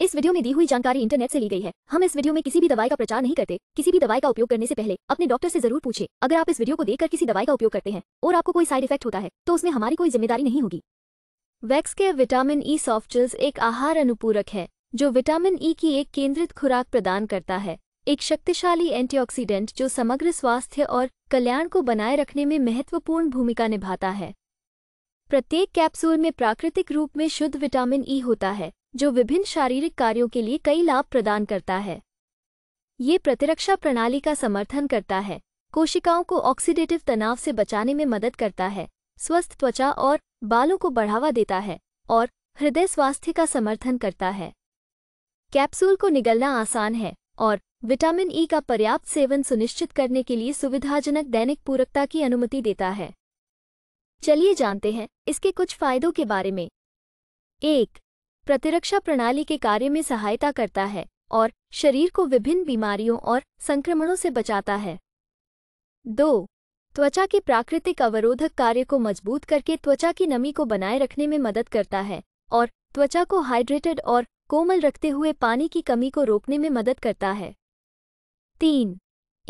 इस वीडियो में दी हुई जानकारी इंटरनेट से ली गई है हम इस वीडियो में किसी भी दवाई का प्रचार नहीं करते किसी भी दवाई का उपयोग करने से पहले अपने डॉक्टर से जरूर पूछे अगर आप इस वीडियो को देखकर किसी दवाई का उपयोग करते हैं और आपको कोई साइड इफेक्ट होता है तो उसमें हमारी कोई जिम्मेदारी नहीं होगी वैक्स के विटामिन ई सॉफ्टल्स एक आहार अनुपूरक है जो विटामिन ई की एक केंद्रित खुराक प्रदान करता है एक शक्तिशाली एंटीऑक्सीडेंट जो समग्र स्वास्थ्य और कल्याण को बनाए रखने में महत्वपूर्ण भूमिका निभाता है प्रत्येक कैप्सूल में प्राकृतिक रूप में शुद्ध विटामिन ई होता है जो विभिन्न शारीरिक कार्यों के लिए कई लाभ प्रदान करता है ये प्रतिरक्षा प्रणाली का समर्थन करता है कोशिकाओं को ऑक्सीडेटिव तनाव से बचाने में मदद करता है स्वस्थ त्वचा और बालों को बढ़ावा देता है और हृदय स्वास्थ्य का समर्थन करता है कैप्सूल को निगलना आसान है और विटामिन ई e का पर्याप्त सेवन सुनिश्चित करने के लिए सुविधाजनक दैनिक पूरकता की अनुमति देता है चलिए जानते हैं इसके कुछ फायदों के बारे में एक प्रतिरक्षा प्रणाली के कार्य में सहायता करता है और शरीर को विभिन्न बीमारियों और संक्रमणों से बचाता है दो त्वचा के प्राकृतिक अवरोधक कार्य को मजबूत करके त्वचा की नमी को बनाए रखने में मदद करता है और त्वचा को हाइड्रेटेड और कोमल रखते हुए पानी की कमी को रोकने में मदद करता है तीन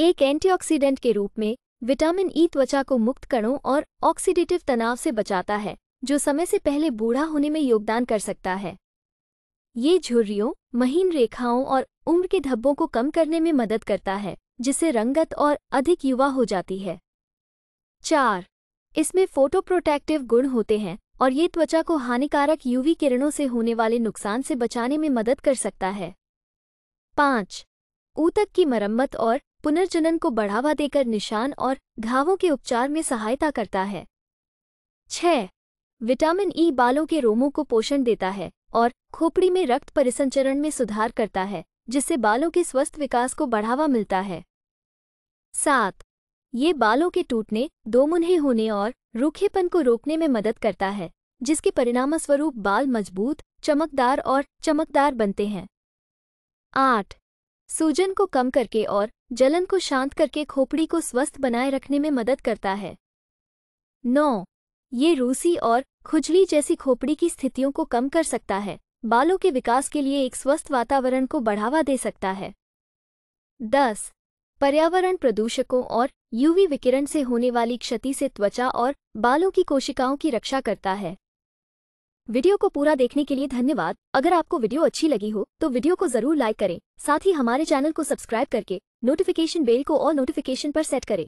एक एंटीऑक्सीडेंट के रूप में विटामिन ई e त्वचा को मुक्त कणों और ऑक्सीडेटिव तनाव से बचाता है जो समय से पहले बूढ़ा होने में योगदान कर सकता है ये झुर्रियों महीन रेखाओं और उम्र के धब्बों को कम करने में मदद करता है जिससे रंगत और अधिक युवा हो जाती है चार इसमें फोटो प्रोटेक्टिव गुण होते हैं और ये त्वचा को हानिकारक यूवी किरणों से होने वाले नुकसान से बचाने में मदद कर सकता है पाँच ऊतक की मरम्मत और पुनर्जनन को बढ़ावा देकर निशान और घावों के उपचार में सहायता करता है छ विटामिन ई बालों के रोमों को पोषण देता है और खोपड़ी में रक्त परिसंचरण में सुधार करता है जिससे बालों के स्वस्थ विकास को बढ़ावा मिलता है सात ये बालों के टूटने दोमुन्हे होने और रूखेपन को रोकने में मदद करता है जिसके परिणामस्वरूप बाल मजबूत चमकदार और चमकदार बनते हैं आठ सूजन को कम करके और जलन को शांत करके खोपड़ी को स्वस्थ बनाए रखने में मदद करता है नौ ये रूसी और खुजली जैसी खोपड़ी की स्थितियों को कम कर सकता है बालों के विकास के लिए एक स्वस्थ वातावरण को बढ़ावा दे सकता है दस पर्यावरण प्रदूषकों और यूवी विकिरण से होने वाली क्षति से त्वचा और बालों की कोशिकाओं की रक्षा करता है वीडियो को पूरा देखने के लिए धन्यवाद अगर आपको वीडियो अच्छी लगी हो तो वीडियो को जरूर लाइक करें साथ ही हमारे चैनल को सब्सक्राइब करके नोटिफिकेशन बेल को और नोटिफिकेशन पर सेट करें